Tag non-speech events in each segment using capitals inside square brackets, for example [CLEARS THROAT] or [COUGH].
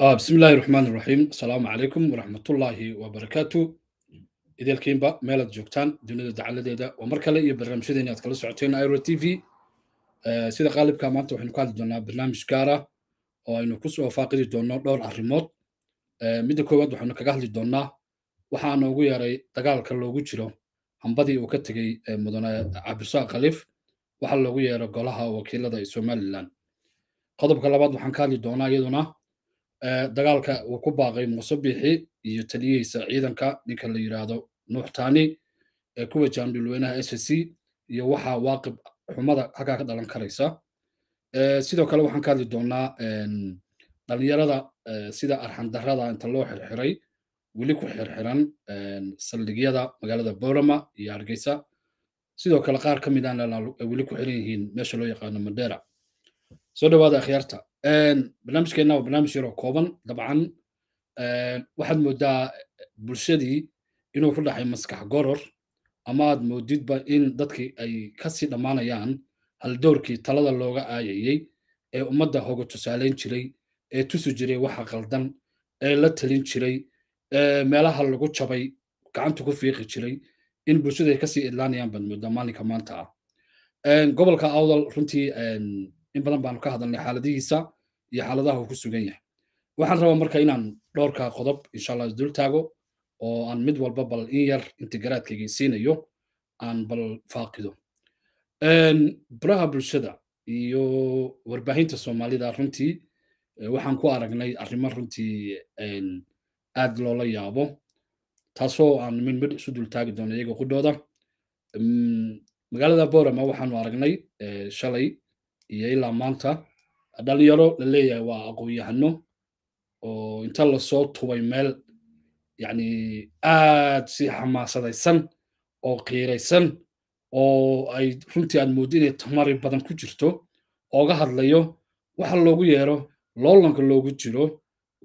بسم الله الرحمن الرحيم السلام عليكم ورحمة الله وبركاته إذا الكيمبا ميلاد جوكتان دنيا دعالة ديدا ومركا لأي برنامج دينا تكالو سعوتين ايرو تي في سيدا غالب كامانتا وحنو كاد دونا برنامج كارا وإنو كسو فاقدي دونا دور عرموت ميدا كواد وحنو كاقهلي دونا waxaa noogu yaray dagaalka loogu jiro hambadii uu ka tegey mudane cabdirasaaq khaliif waxaa loogu yeeray golaha wakiilada ee somalilan qodobka labaad waxaan ka hadli doonaa iyaduna dagaalka uu ku baaqay muusebixi iyo taliyihiisa ciidanka ninka la yidhaahdo nuux tani ee ku wajahan dhulweynaha s c iyo waxaa waaqib xumada halkaa ka dhalan karaysa sidoo kale waxaan ka hadli doonaa dhalinyarada sida arxandarada inta loo xirxiray weli ku xirxiran saldhigyada magaalada borama iyo hargeysa sidoo kale qaar ka midaan weli ku xiran yihiin meesha loo yaqaano mandera soo dhawaada akhyaarta barnaamijkeenna waa barnaamij yaroo kooban dabcan waxaad moodaa bulshadii inuu ku dhaxay maskax goror ama aad moodidba in dadkii ay kasii dhammaanayaan haldowrkii talada looga aayayey ee ummadda hogo tusaalayn jiray ee tusi jiray waxa qaldan ee la talin jiray meelaha lagu jabay gacanta ku fiiqi jiray in bulshada ay kasii idlaanayaan baad moodaa maalinka maanta ah gobolka awdal runtii in badan baanu ka hadalnay xaaladihiisa iyo xaaladaha uu ku sugan yahay waxaan rabaa marka inaan dhowrka qodob insha allah isdul oo aan mid walba bal in yar intigaraadkaygii siinayo aan bal faaqido baraha bulshada iyo warbaahinta soomaalida runtii waxaan ku aragnay arrimo runtii aad loola yaabo taasoo aan mid mid isu dultaagi doono iyaga qudhooda mm, magaalada borama waxaanu aragnay shalay iyo ilaa maanta dhalinyaro la leeyahay waa aqoon-yahano oo inta lasoo tubay meel yacni aad si xamaasadaysan oo qiiraysan oo ay runtii aad moodi inay tamari badan ku jirto ooga hadlayo waxa loogu yeero loolanka loogu jiro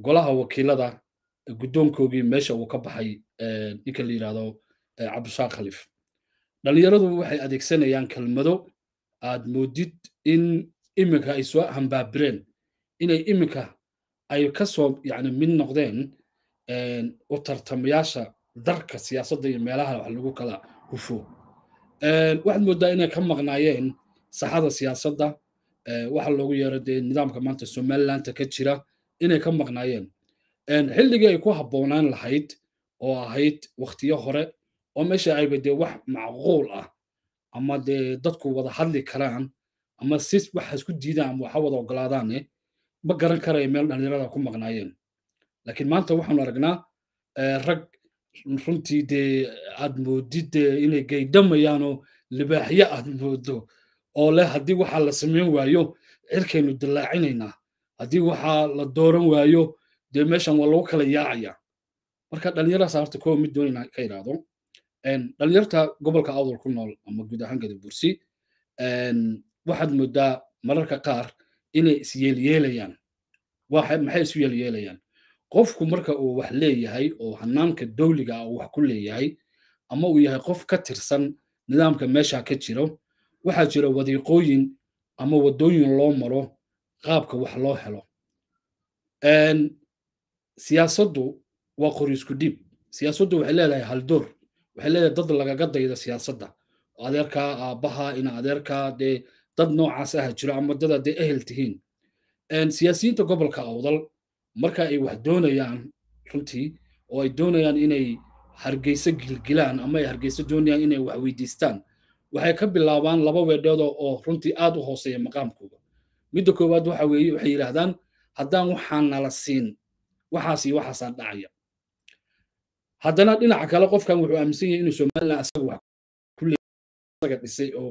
golaha wakiilada guddoonkoogii meesha uu ka baxay ninka la yidhahdo cabdishaaq khaliif dhallinyaradu waxay adeegsanayaan kelmado aad moodid in iminka ay soo hambaabireen inay iminka ay kasoo yani mid noqdeen u tartamayaasha darka siyaasadda iyo meelaha wax lagu kala hufo waxaad moodaa inay ka maqnaayeen saxada siyaasadda waxa loogu yeero dee nidaamka maanta somalilandka ka jira inay ka maqnaayeen xilligii ay ku habboonaan lahayd oo ahayd wakhtiyo hore oo meesha ayba dee wax macquul ah ama dee dadku wada hadli karaan ama si waxa isku diidaan ama waxa wada ogolaadaane eh? ma garan karaya meel dhalinyarada ku maqnaayeen laakiin maanta waxaanu aragnaa eh, rag runtii dee aad moodid dee inay gaydhamayaanoo libaaxyo aad moodo oo leh haddii waxaa la samayn waayo cirkaynu dillaacinaynaa haddii waxaa la dooran waayo dee meeshan waa lagu kala yaacaya marka dhalinyaradas horta kowa mid doonayna ka idhaahdo dhalinyarta gobolka awdal ku nool ama guud ahaan gadabursi waxaad moodaa mararka qaar inay isyeelyeelayaan maxay isu yeelyeelayaan qofku marka uu wax leeyahay oo hanaanka dowliga ah uu wax ku leeyahay ama uu yahay qof ka tirsan nidaamka meesha ka jiro waxaa jira wadiiqooyin ama waddooyin loo maro qaabka wax loo helo siyaasaddu waa qori isku siyaasaddu waxay leedahay haldoor waxay leedahay dad lagaga dayda siyaasadda adeerkaa aabbaha ina adeerkaa dee dad noocaas aha jiro ama dad hadday ehel tihiin siyaasiyiinta gobolka awdal marka ay wax doonayaan runtii oo ay doonayaan inay hargeyso gilgilaan ama ay hargeyso doonayaan inay wax weydiistaan waxay ka bilaabaan laba weedheedo oo runtii aad u hooseeya maqaamkooda midda koowaad waxa weeye waxay yidhaahdaan haddaan waxaan nala siin waxaas iyo waxaasaa dhacaya haddana dhinaca kale qofkan wuxuu aaminsan yahay inuu somalilan asaga wax ku leeyahay dhisay oo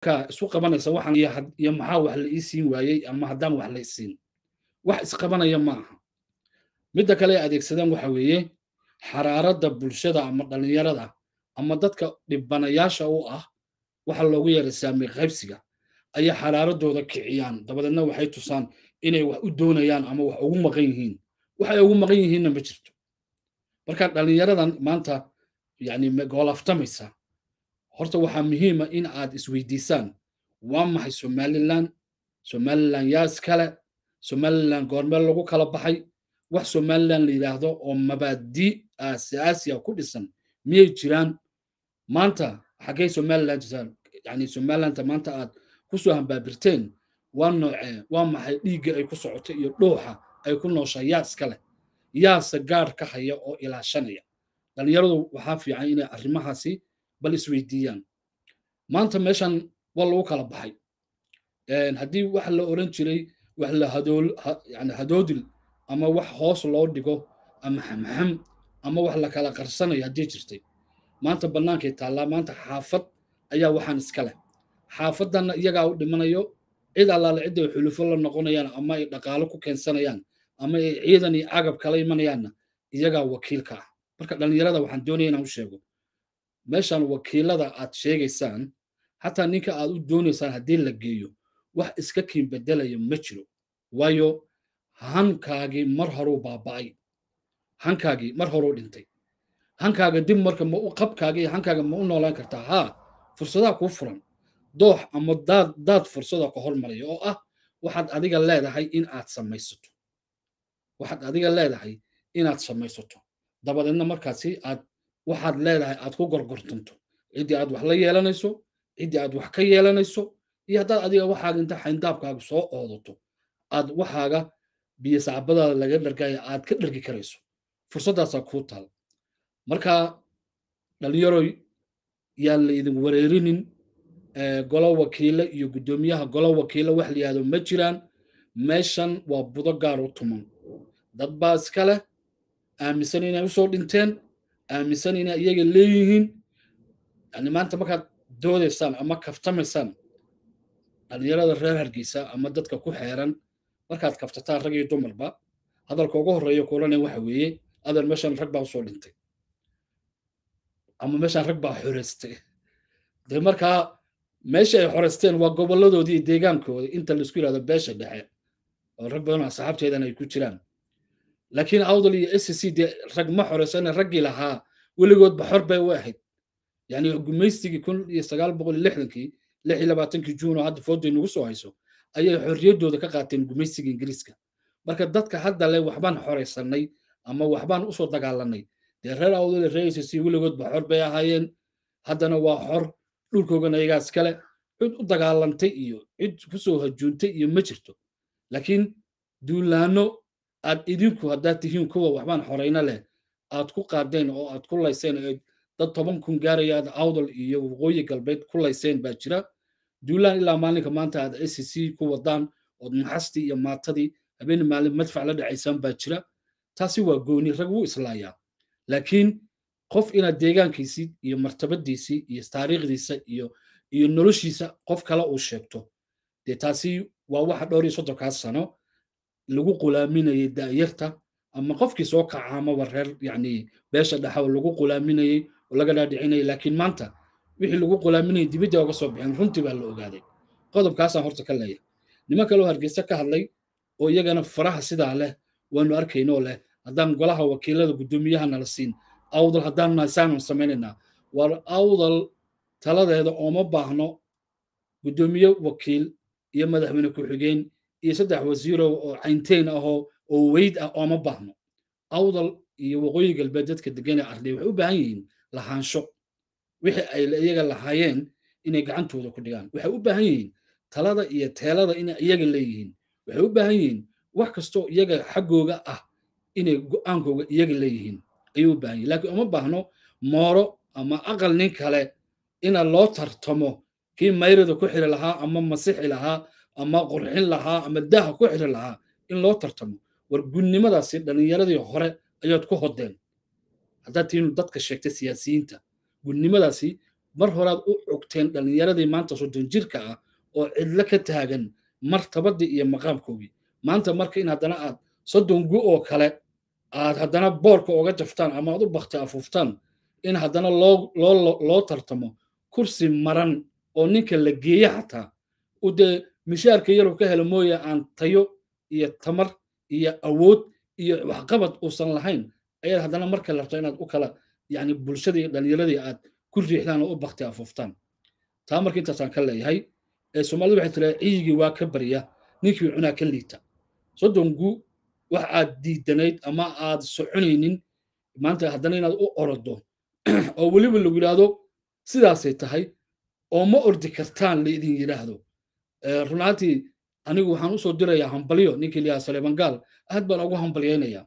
ka isu qabanaysa waxaan iyo maxaa wax la ii siin waayey ama haddaan wax la isiin wax isqabanaya ma aha midda kale ay adeegsadaan waxa weeye xaraaradda bulshada ama dhallinyarada ama dadka dhibbanayaasha u ah waxa loogu yeeray saami qaybsiga ayay xaraaradooda kiciyaan dabadeedna waxay tusaan inay wax u doonayaan ama wax ugu maqan yihiin waxay ugu maqan yihiinna ma jirto marka dhallinyaradan maanta yani goolaftamaysa horta waxaa muhiima in aad isweydiisaan waa maxay somalilan somalilan yaa iskale somalilan goormeel lagu kala baxay wax somalilan la yidhaahdo oo mabaadi aasiaasiya ah, ku dhisan miyay jiraan maanta xaggay somalilan jirtaan yani somalilanta maanta aad kusoo hambaabirteen waa noocee waa maxay dhiigga ay ku socotay iyo dhooxa ay ku nooshaa yaa iskale yaase gaar ka haya oo ilaashanaya dhallinyaradu waxaa fiican inay arrimahaasi bal isweydiiyaan maanta meeshan waa lagu kala baxay haddii wax la oran jiray wax la hadoodil ama wax hoos loo dhigo ama xamxam ama wax la kala qarsanayo haddii jirtay maanta bannaankay taallaa maanta xaafad ayaa waxaan iska leh xaafaddanna iyagaa u dhimanayo cid allaale ciday xulufo la noqonayaan ama ay dhaqaalo ku keensanayaan ama ay ciidan iyo cagab kala imanayaanna iyagaa wakiilka ah marka dhallinyarada waxaan doonaya inaan u sheego meeshaan wakiilada aad sheegaysaan xataa ninka aad u doonaysaan haddii la geeyo wax iska kiin bedelaya ma jiro waayo hankaagii mar horuu baaba'ay hankaagii mar horuu dhintay hankaaga dib marka ma u qabkaaga hankaaga ma u noolaan kartaa haa fursadaa kuu furan doox ama daad daad fursada ka hormaraya oo ah waxaad adiga leedahay in aad samaysato waxaad adiga leedahay inaad samaysato dabadeedna markaasi aad waxaad leedahay aad ku gorgortanto ciddii aad wax la yeelanayso ciddii aad wax ka yeelanayso iyo haddaad adiga waxaaga inta xayndaabkaaga soo oodato aad waxaaga biyo saacbadaada laga dhargaya aad ka dhargi karayso fursaddaasaa kuu taal marka dhallinyaroy yaan laydin wareerinin golo wakiile iyo guddoomiyaha golo wakiile wax la yihahdo ma jiraan meeshan waa budo gaar u tuman dad baa iska leh aaminsan inay usoo dhinteen aaminsan inay iyaga leeyihiin yani maanta markaad doodaysaan ama kaftamaysaan dhalinyarada reer hargeysa ama dadka ku xeeran markaad kaftataan rag iyo dumarba hadalka ugu horreeya kulane waxa weeye adeer meeshaan rag baa usoo dhintay ama meeshaan rag baa xoreystay dee markaa meesha ay xoreysteen waa gobolladoodii deegaankooda inta laisku yidhahdo beesha dhexe oo rag badan asxaabteedan ay ku jiraan laakiin awdal iyo s c dee rag ma xoreysana raggii lahaa weligoodba xor bay u ahayd yani gumaysigii kun iyo sagaal boqol lixdankii lix iyo labaatankii juuno hadda foodday nagu soo hayso ayay xorriyaddooda ka qaateen gumaysigii ingiriiska marka dadka hadda le waxbaan xoraysanay ama waxbaan usoo dagaalanay dee reer awdal iyo reer s c weligoodba xor bay ahaayeen haddana waa xor dhulkoogana ayagaa iskale cid u dagaalantay iyo cid kusoo hajuuntay iyo ma jirto laakiin duulaano aad idinku haddaad tihiin kuwa waxbaan xorayno leh aad ku qaadeen oo aad ku layseen dad toban kun gaarayaad aad awdal iyo waqooyi galbeed ku layseen baa jira duulaan ilaa maalinka maanta aad s c ku wadaan ood naxastii iyo maatadii habeen maalin madfac la dhacaysaan baa jira taasi waa gooni rag wuu islaayaa laakiin qof inaad deegaankiisii iyo martabadiisii iyo taariikhdiisa iyo iyo noloshiisa qof kale uu sheegto dee taasi waa waxa dhowr iyo soddonkaas sano lagu qulaaminayay daayarta ama qofkii soo kaca reer yani beesha dhaxa lagu qulaaminayey oo laga dhaadhicinayay laakiin maanta wixii lagu qulaaminayay dibidda oga soo bixeen runtii baa la ogaaday qodobkaasaan horta ka leeyahay niman kaleo hargeysa ka hadlay oo iyagana faraha sidaa leh waanu arkaynoo leh haddaan golaha wakiilada guddoomiyaha nala siin awdal haddaan nahay saanu samaynaynaa war awdal taladeeda ooma baahno guddoomiye wakiil iyo madaxweyne ku-xigeen iyo saddex wasiirow oo caynteyn ahoo oo weyd ah ooma baahno awdal iyo waqooyi galbeed dadka degane ardey waxay u baahan yihiin lahaansho wixii ay iyaga lahaayeen inay gacantooda ku dhigaan waxay u baahan yihiin talada iyo teelada inay iyaga leeyihiin waxay u baahan yihiin wax kastoo iyaga xaggooga ah inay go-aankooga iyaga leeyihiin ayuu u baahan yihin lakiin uma baahno mooro ama aqal nin kale ina loo tartamo kii mayrida ku xiri lahaa ama masixi lahaa ama qurxin lahaa ama daaha ku xiri lahaa in loo tartamo war gudnimadaasi dhallinyaradii hore ayaad ku hodeen haddaad tiinu dadka sheegtay siyaasiyiinta gudnimadaasi mar horaad u cogteen dhallinyaradii maanta soddon jirka ah oo cidlo ka taagan martabadii iyo maqaamkoogii maanta marka in haddana aad soddon gu oo kale aad haddana boorka oga jaftaan ama aad u bakti afuuftaan in haddana loo tartamo kursi maran oo ninka la geeya xataa udee mishaarka yaruu ka helo mooya aan tayo iyo tamar iyo awood iyo waxqabad uusan lahayn ayaad haddana marka larto inaad u kala yani bulshadii dhallinyaradii aad ku riixdaan oo u bakti afuuftaan taa marka intaasaan ka leeyahay soomaalidu waxay tiraa ciyigii waa ka barya ninkii cunaa ka liita soddon wax aad diidanayd ama aad soconaynin maanta haddana inaad u orodo [CLEARS THROAT] oo weliba lagu yidhaahdo sidaasay tahay oo ma ordi kartaan la laidin yidhaahdo runaantii anigu waxaan usoo dirayaa hambalyo ninkii liyaa salebangaal aad baan ugu hambalyaynaya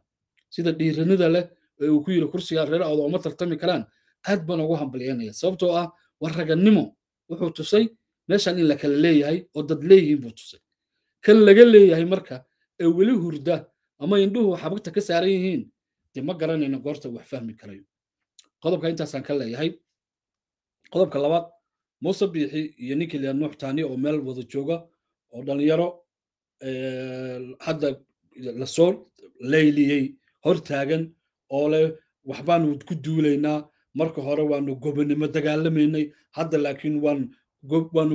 sida dhiirinida leh ee uu ku yiri kursigaa reer awda uma tartami karaan aad baan ugu hambalyaynaya sababtoo ah war raganimo wuxuu tusay meeshaan in la kala leeyahay oo dad leeyihiin buu tusay kan laga leeyahay marka ee weli hurda ama indhuhu xabagta ka saaran yihiin de ma garanayno goorta wax fahmi karayo qodobka intaasaan ka leeyahay qodobka labaad muuse biixi iyo ninkii lea nuux taani oo meel wada jooga oo dhallinyaro eh, hadda lasoo layliyey hortaagan oo leh waxbaanu ku duulaynaa marka hore waanu gobonimo dagaalamaynay hadda laakiin waanu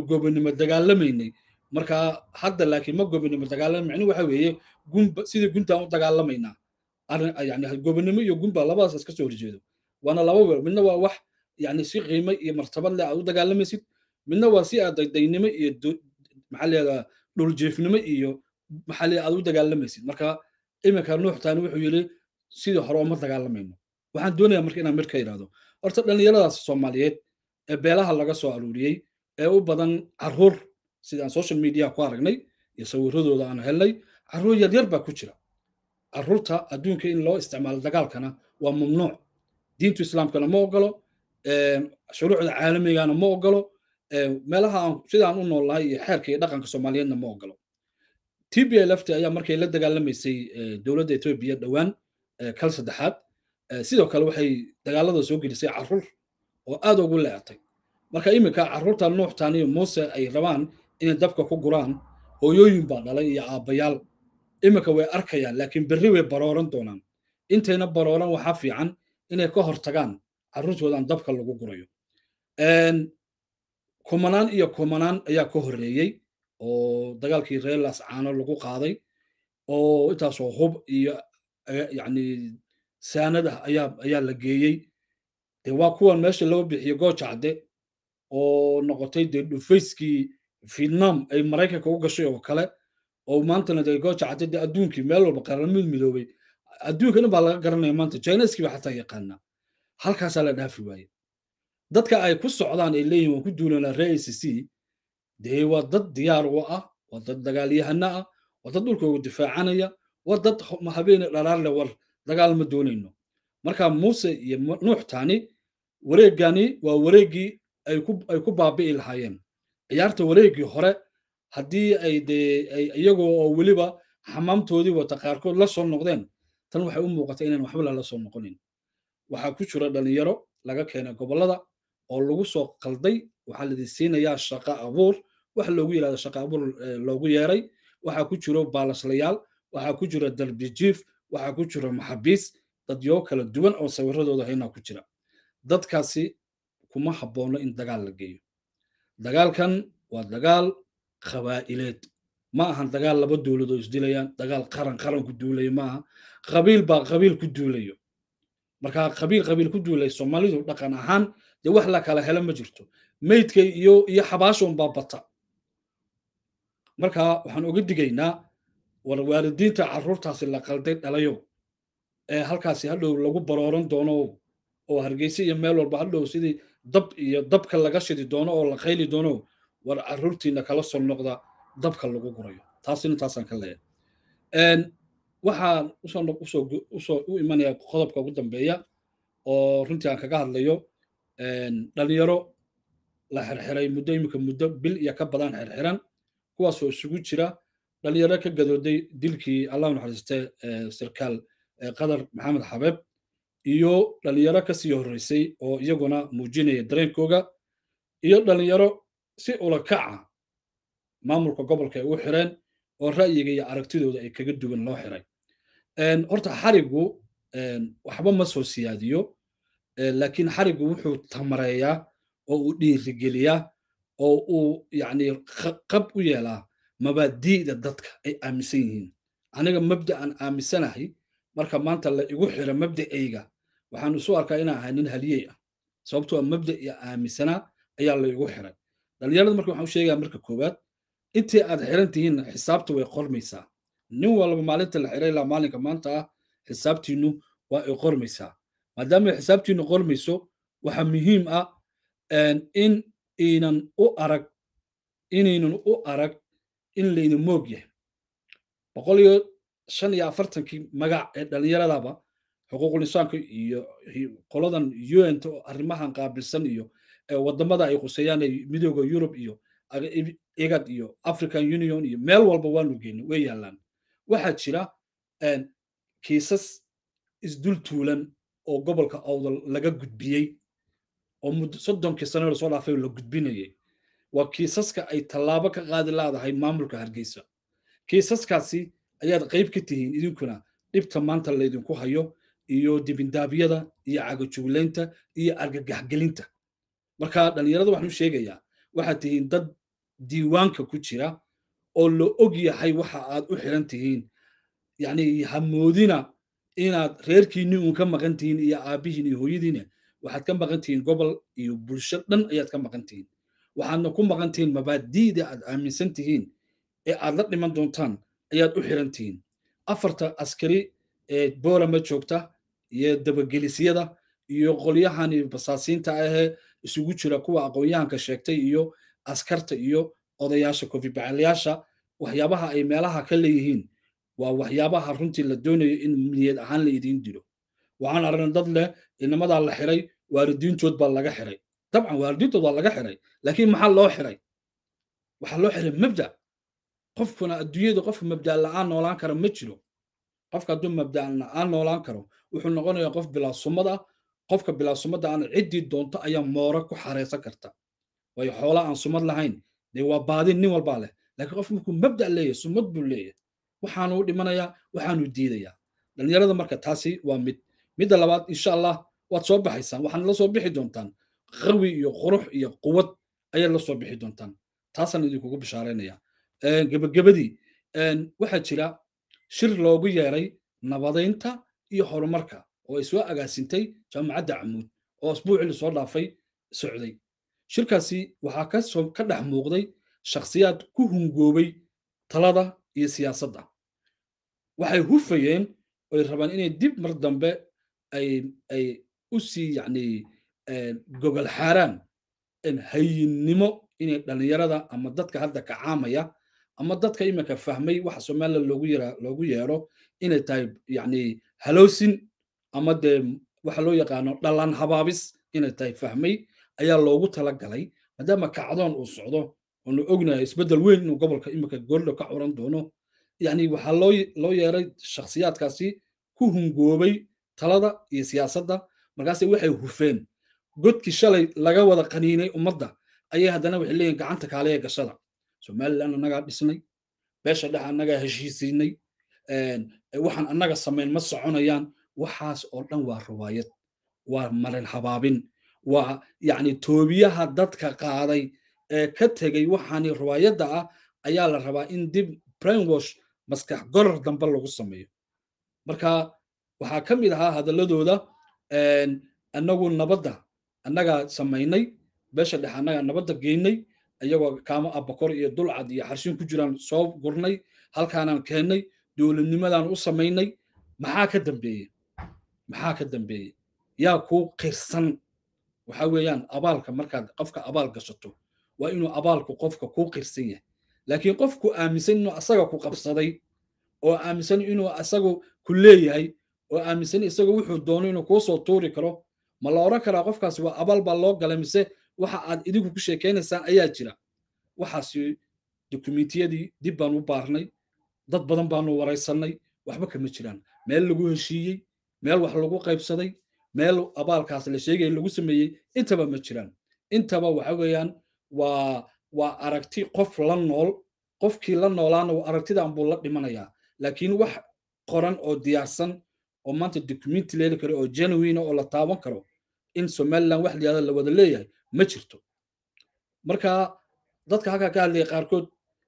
gobanimo dagaalamaynay marka hadda laakiin ma gobanimo dagaalama micni waxa weeye gunba sidii guntaan u dagaalamaynaa yani gobanimo iyo gunba labadaas iska soo horjeedo waana laba weer midna waa wax yani si qiimo iyo martaba leh aad u dagaalamaysid midna waa si aad daydaynimo iyo maxaa leedaha dhuljeefnimo iyo maxaa aad u dagaalamaysid marka imika nuux taani wuxuu yidhi sidii hore uma dagaalamayno waxaan doonayaa marka inaan mid ka idhaahdo horta dhallinyaradaas soomaaliyeed ee beelaha laga soo aruuriyey ee u badan caruur sidaan social media ku aragnay iyo sawiradooda aan helnay caruur yaryar baa ku jira caruurta adduunka in loo isticmaalo dagaalkana waa mamnuuc diintu islaamkana ma ogolo Ehm, shuruucda caalamigana ma ogolo ehm, meelaha aan sidaan u noolnahay iyo xeerka iyo dhaqanka soomaaliyeedna ma ogolo tbi lafti ayaa markay la dagaalamaysay eh, dowladda etoobiya dhowaan eh, kal saddexaad eh, sidoo kale waxay dagaalada soo gelisay caruur oo aad ugu leectay marka iminka caruurta nuuxtan iyo muuse ay rabaan inay dabka ku guraan hooyooyin baa dhalay iyo aabayaal iminka way arkayaan laakiin berri way barooran doonaan intayna barooran waxaa fiican inay ka hortagaan caruurtoodan dabka lagu gurayo kumanaan iyo kumanaan ayaa ka horreeyey oo dagaalkii reelas caano lagu qaaday oo intaasoo hub iyo yani saanadah ayaa ayaa la geeyey de waa kuwan meesha loo bixiyey goojacde oo noqotay dee dhufayskii vietnam ay maraykanka u gashay oo kale oo maantana de goojacde de adduunkii meel walba qaramid midoobay adduunkana baa laga garanaya maanta chineskii ba xataa yaqaanaa halkaasaa la dhaafi waaye dadka ay ku socdaan ay leeyihin waan ku duulanaa ree a c c dee waa dad diyaar u ah waa dad dagaalyahana ah waa dad dhulkooga difaacanaya waa dad habeenay dhalaarle war dagaal ma doonayno marka muuse iyo nuux taani wareegani waa wareeggii ay ku baabi'i lahaayeen ciyaarta wareeggii hore haddii ay dee iyagoo oo weliba xamaamtoodii wata qaarkood la soo noqdeen tan waxay u muuqata inaan waxba lala soo noqonayn waxaa ku jira dhallinyaro laga keenay gobolada oo lagu soo qalday waxaa laidin siinayaa shaqa abuur wax loogu yirahdo shaqa abuur eh, loogu yeeray waxaa ku jiro baalaslayaal waxaa ku jira darbijiif waxaa ku jira maxabiis dadyo kala duwan oo sawiradooda haynaa ku jira dadkaasi kuma habboono in dagaal la geeyo dagaalkan waa dagaal qabaa'ileed ma ahan dagaal laba dowladoo isdilayaan dagaal qaran qaran ku duulaya maaha qabiil baa qabiil ku duulayo markaa qabiil qabiil ku duulay soomaalidu dhaqan ahaan dee wax la kala helo ma jirto meydka iyo iyo xabaashon baa bata marka waxaan uga digaynaa war waalidiinta carruurtaasi la qalday dhalayo ee halkaasi hadhow lagu barooran doono oo hargeysa iyo meel walba hadhow sidii dab iyo dabka laga shidi doono oo la qayli doono war caruurtiina kala soo noqda dabka lagu gurayo taasina taasaan ka leeyahay waxaan usoo u imanayaa qodobka ugu dambeeya oo runtii aan kaga hadlayo dhallinyaro la xirxiray muddo iminka muddo bil iyo ka badan xirxiran kuwaasoo isugu jira dhalinyaro ka gadooday dilkii allah naxariistay sarkaal qadar maxamed xabeeb iyo dhalinyaro ka sii horreysay oo iyaguna muujinaya dareenkooga iyo dhallinyaro si ulakaca ah maamulka gobolka ay u xireen oo ra'yiga iyo aragtidooda ay kaga duwan loo xiray horta xarigu waxba ma soo siyaadiyo laakiin xarigu wuxuu tamareeyaa oo uu dhiirigeliyaa oo uu yani qab u yeelaa mabaadi'da dadka ay aaminsan yihiin aniga mabda aan aaminsanahay marka maanta la igu xiro mabda'ayga waxaan isu arkaa inaan ahay nin haliyey ah sababtoo ah mabda'iya aaminsanaa ayaa la igu xiray dhallinyarada marka waxaan u sheegaya marka koowaad intii aad xiran tihiinna xisaabta way qormaysaa nin walba maalinta la xiray ilaa maalinka maanta ah xisaabtiinnu waa ay qormaysaa maadaama xisaabtiinnu qormayso waxaa muhiim ah in inan u arag inaynan u arag in layna moog yahay boqol iyo shan iyo afartankii magac ee dhallinyaradaba xuquuqul iyo qoladan un arrimahan qaabilsan iyo waddamada ay quseeyaan midooga yurub iyo igad iyo african union iyo meel walba waanu geynay way yaallaan waxaa jira kiisas isdultuulan oo gobolka awdal laga gudbiyey oo muddo soddonkii sano lasoo dhaafay la gudbinayay waa kiisaska ay tallaabo ka qaadi laadahay maamulka hargeysa kiisaskaasi ayaad qayb ka tihiin idinkuna dhibta maanta laydinku hayo iyo dibindaabyada iyo cagajuuglaynta iyo argagaxgelinta marka dhallinyarada waxaan u sheegayaa waxaad tihiin dad diiwaanka ku jira oo la og yahay waxa aad u xiran tihiin yani hamoodina inaad reerkiini uun ka maqan tihiin iyo aabihiin iyo hooyadiina waxaad ka maqan tihiin gobol iyo bulsho dhan ayaad ka maqan tihiin waxaadna ku maqan tihiin mabaadiida aad aaminsan tihiin ee aad la dhiman doontaan ayaad u xiran tihiin afarta askari ee boolama joogta iyo dabagelisyada iyo qolyahani basaasiinta ahe isugu jira kuwa aqoonyahanka sheegtay iyo askarta iyo odayaasha covid bacaalayaasha waxyaabaha ay meelaha ka leeyihiin waa waxyaabaha runtii la doonayo in niyad ahaan la idiin dilo waxaan aragnay dad leh inamadaa la xiray waalidiintood baa laga xiray dabcan waalidiintood waa laga xiray laakiin maxaa loo xiray waxaa loo xiray mabda qofkuna adduunyada qofka mabdaa la'aan noolaan kara ma jiro qofka hadduu mabdaa la'aan noolaan karo wuxuu noqonayaa qof bilaasumada qofka bilaasumada aan ciddii doonto ayaa moora ku xareysan karta waayo xoolaa aan sumad lahayn waa baadin nin walbaa leh lakiin qof markuu mabda leeyahy sumad buu leeyahy waxaanuu dhimanayaa waxaanu diidayaa dhalinyarada marka taasi waa mid midda labaad insha allah waad soo baxaysaan waxaana la soo bixi doontaan qawi iyo qurux iyo quwad ayaad la soo bixi doontaan taasaan idinkugu bishaaraynaya gebagabadii waxaa jira shir loogu yeeray nabadaynta iyo horumarka oo ay soo agaasintay jaamacadda camuud oo asbuucii lasoo dhaafay socday shirkaasi waxaa kasoo ka dhex muuqday shakhsiyaad ku hungoobay talada iyo siyaasadda waxay hufayeen oy rabaan inay dib mar dambe ay u sii yani eh, gogol xaaraan hayinnimo inay dhallinyarada ama dadka hadda kacaamaya ama dadka imika fahmay waxa somalilan loogu yeero inay tahay yani haloosin ama dee waxa loo yaqaano dhalaan habaabis inay tahay fahmay ayaa loogu tala galay maadaama kacdoon uu socdo oo la ognayo isbeddel weyn inuu gobolka imika goordhow ka curan doono yani waxaa loo loo yeeray shakhsiyaadkaasi ku hungoobay talada iyo siyaasadda markaase waxay hufeen godkii shalay laga wada qaniinay ummadda ayay haddana waxay leeyihin gacanta kaaleya gashada somalilan annagaa dhisnay beesha dhex annagaa heshiisiinay waxaan annaga samayn ma soconayaan waxaas oo dhan waa riwaayad waa marin habaabin waa yani toobiyaha dadka qaaday ee ka tegey waxaani riwaayadda ah ayaa la rabaa in dib brainwash maskax gorar dambe lagu sameeyo marka waxaa ka mid ahaa hadalladooda anagu nabadda annagaa samaynay beesha dhex annagaa nabadda geynay iyagoo kaamo abakor iyo dulcad iyo xarshin ku jiraan soo gurnay halkaanaan keennay dowladnimadaan u samaynay maxaa ka dambeeye maxaa ka dambeeye yaa kuu qirsan waxa weeyaan abaalka markaad qofka abaal gashato waa inuu abaalku qofka kuu qirsan yahay laakiin qofku aaminsan inuu asaga ku qabsaday oo aaminsan inuu asagu ku leeyahay oo aaminsan isagu wuxuu doono inuu kuu soo tuuri karo ma la odhan karaa qofkaasi waa abaal baa loo galay mise waxa aad idinku ku sheekaynaysaan ayaa jira waxaasi dokumentiyadii dib baan u baarnay dad badan baanu waraysannay waxba kama jiraan meel lagu heshiiyey meel wax lagu qaybsaday meel abaalkaas la sheegaya lagu sameeyey intaba ma jiraan intaba waxa weeyaan waa waa aragti qof la nool qofkii la noolaana aragtidan buu la dhimanayaa laakiin wax qoran oo diyaarsan oo maanta documenty leeli karo oo genuina oo la taaban karo in somaliland wax diyaada la wada leeyahay ma jirto marka dadka halkaa ka hadlaya qaarkood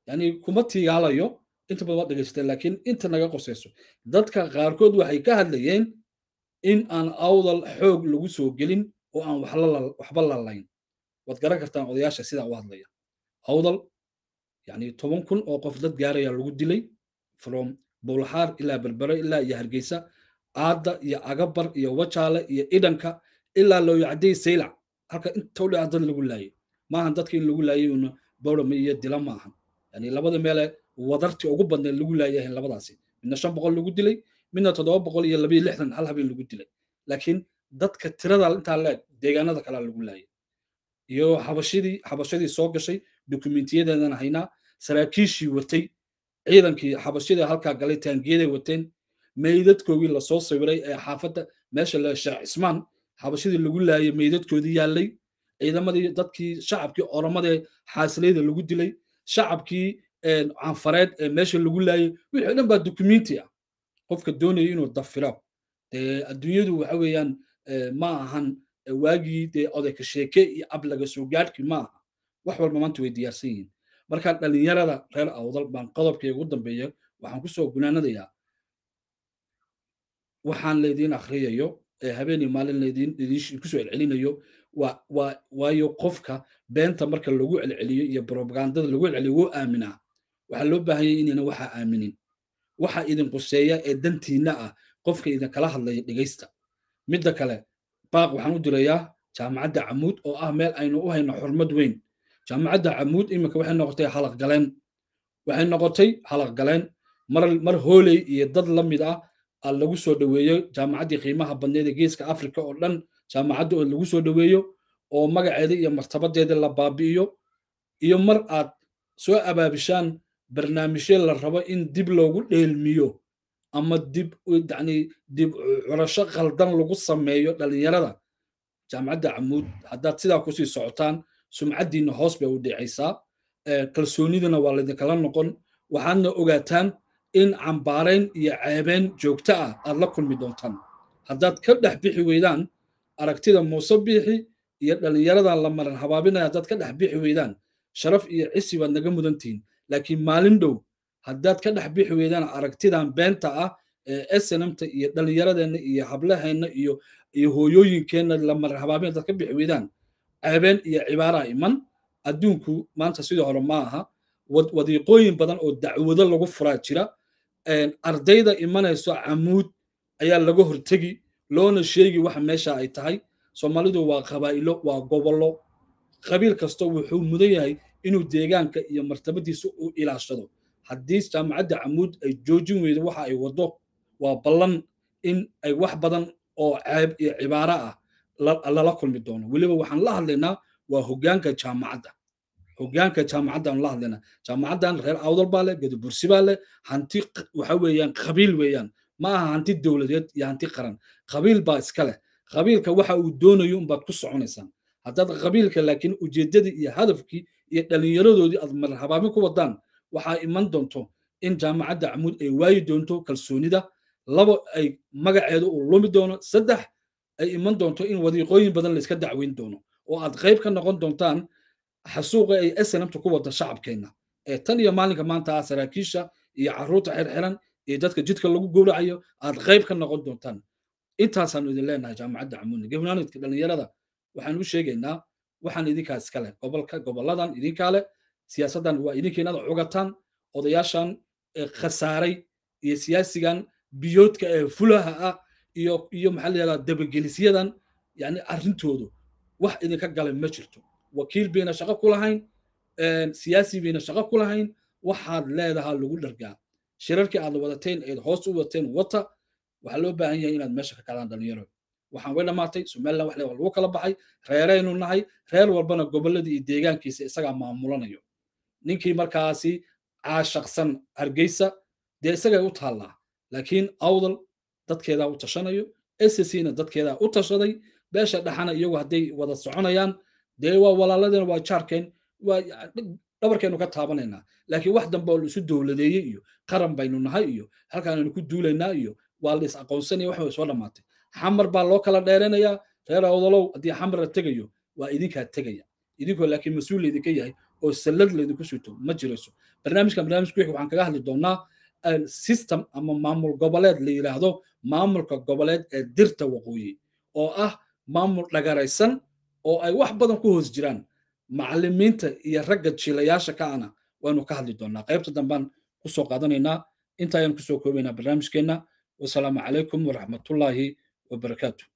yani kuma tiigaalayo inta badan waad dhegaysateen laakiin inta naga qoseyso dadka qaarkood waxay ka hadlayeen in aan awdal xoog lagu soo gelin oo aan waxba lalayn waad garan kartaan odayaasha sidaa u hadlaya awdal yani toban kun oo qof dad gaaraya lagu dilay from bowlaxaar ilaa berbero ilaa iyo hargeysa aadda iyo agabar iyo wajaale iyo idhanka ilaa looyacdey saylac halka inta udhaca dad lagu laayay maahan dadka in lagu laayay uuna bowrame iyo dila ma yani labada meele wadarti ugu badneed lagu laayay labadaasi midna shan boqol lagu dilay midna toddoba boqol iyo labayo lixdan hal habeen lagu dilay laakiin dadka tirada intaa leeg deegaanada kalaa lagu laayay iyo habashadii xabashadii soo gashay dokumentiyadeedan haynaa saraakiishii watay ciidankii xabashadii halkaa galay taangiyaday wateen meydadkoogii lasoo sawiray ee xaafadda meesha le sheekh cismaan habashadii lagu laayay meydadkoodii yaallay ciidamadii dadkii shacabkii oromadee xaasilayda lagu dilay shacabkii canfareed ee meesha lagu laayay wixii dhan baa dokumenti ah qofka doonaya inuu dafilo adduunyadu waxa weeyaan eh, ma ahan eh, waagii dee odayka sheeke iyo ablaga soo gaadhki ma aha wax walba maanta way diyaarsan yihiin markaa dhalinyarada reer awdal baan qodobkayga ugu dambeeya waxaan kusoo gunaanadayaa waxaan laydiin akhriyayo eh, habeenii maalin kusoo celcelinayo waayo qofka beenta marka lagu celceliyo iyo propagandada lagu celceliyo wuu aaminaa waxaa loo baahanyay inayna waxaa aaminin waxa idin quseeya ee dantiinna ah qofka idinkala hadlaya dhegaysta midda kale baaq waxaan u dirayaa jaamacadda camuud oo ah meel aynu u hayno xurmad weyn jaamacadda camuud iminka waxay noqotay halaqgaleen waxay noqotay halaqgaleen mar hooley iyo dad la mid ah aa lagu soo dhoweeyo jaamacaddii qiimaha badneed ee geeska afrika oo dhan jaamacadda oo lagu soo dhoweeyo oo magaceeda iyo martabadeeda la baabi'iyo iyo mar aad soo abaabishaan barnaamijyo la rabo in dib loogu dheelmiyo ama dib yani dib curasho khaldan lagu sameeyo dhallinyarada jaamacadda camuud haddaad sidaa kusii socotaan sumcaddiinna hoos bay u dhicaysaa kalsoonidana waa laydinkala noqon waxaadna ogaataan in cambaarayn iyo ceebeyn joogto ah aad la kulmi doontaan haddaad ka dhex bixi weydaan aragtida muuse biixi iyo dhallinyaradan la maran habaabinaya haddaad ka dhex bixi weydaan sharaf iyo cisi baad naga mudantihiin laakiin maalin dhow haddaad ka dhex bixi weydaan aragtidan beenta ah ee snmta iyo dhallinyaradeenna iyo hablaheenna iyo iyo hooyooyinkeenna lamarhabaabina dad ka bixi weydaan ceebeen iyo cibaaraa iman adduunku maanta sidii hore ma aha wadiiqooyin badan oo dacwado lagu furaa jira ardayda imanayso camuud ayaa laga hortegi loona sheegi waxa meesha ay tahay soomaalidu waa qabaa'ilo waa gobollo qabiil kasta wuxuu mudan yahay inuu deegaanka iyo martabadiisa u ilaashado haddii jaamacadda camuud ay joojin weydo waxa ay waddo waa ballan in ay wax badan oo ceeb iyo cibaaro ah lala kulmi doono weliba waxaan la hadlaynaa waa hogaanka jaamacadda hogaanka jaamacaddaanu la hadlaynaa jaamacaddan reer awdal baa leh gadibursi baa leh hanti waxa weeyaan qabiil weeyaan ma aha hanti dowladeed iyo hanti qaran qabiil baa iska leh qabiilka waxa uu doonayo unbaad ku soconaysaan haddaad qabiilka laakiin ujeeddadii iyo hadafkii iyo dhalinyaradoodii aad marhabaami ku wadaan waxaa iman doonto in jaamacadda camuud ay waayi doonto kalsoonida labo ay magaceeda uu lumi doono saddex ay iman doonto in wadiiqooyin badan layska dacweyn doono oo aad qayb ka noqon doontaan xasuuqa ay snmta ku wada shacabkeenna ee tan iyo maalinka maanta ah saraakiisha iyo carruurta xirxiran iyo dadka jidka lagu gowracayo aad qayb ka noqon doontaan intaasaanu idin leenahay jaamacadda camuudna gabnaanidka dhallinyarada waxaan u sheegaynaa waxaan idinkaa iskale gobolka goboladan idinkaaleh siyaasaddan waa idinka inaad cugataan odayaashan khasaaray iyo siyaasigan biyoodka ee fulaha ah iyo iyo maxaa layihahdaa dabagelisyadan yani arrintoodu wax idinka galay ma jirto wakiil bayna shaqo ku lahayn siyaasi bayna shaqo ku lahayn waxaad leedahaa lagu dhargaa shirarkii aad wadateen eed hoos u wadateen wata waxaa loo baahan yahay inaad meesha ka kalaan dhalinyaro waxaan way dhammaatay somalilan waxle lagu kala baxay reeraynu nahay reer walbana gobolladii iyo deegaankiisa isagaa maamulanayo ninkii markaasi caashaqsan hargeysa dee isagay u taallaa laakiin awdal dadkeedaa u tashanayo sscna dadkeedaa u tashaday beesha dhaxana iyagu hadday wada soconayaan dee waa walaaladena waa jaarkeen waa dhabarkeenu ka taabanaynaa laakiin wax dambe oo la isu dowladeeyey iyo qaran baynu nahay iyo halkaanaynu ku duulaynaa iyo waa la aqoonsanaya wax way soo dhammaatay xamar baa loo kala dheeranayaa reer awdalow haddii xamar la tegayo waa idinkaa tegaya idinkoo laakiin mas-uul laydinka yahay oo sallad laydinku sito ma jirayso barnaamijkan barnaamijku wixii waxaan kaga hadli doonaa eh, system ama maamul goboleed la yidhaahdo maamulka goboleed ee dirta waqooyi oo ah maamul dhagaraysan oo ay wax badan ku hoos jiraan macalimiinta iyo ragga jilayaasha ka ana waynu ka hadli doonaa qaybta dambaan kusoo qaadanaynaa inta ayaan kusoo koobaynaa barnaamijkeenna wasalaamu calaykum waraxmatullaahi وبركاته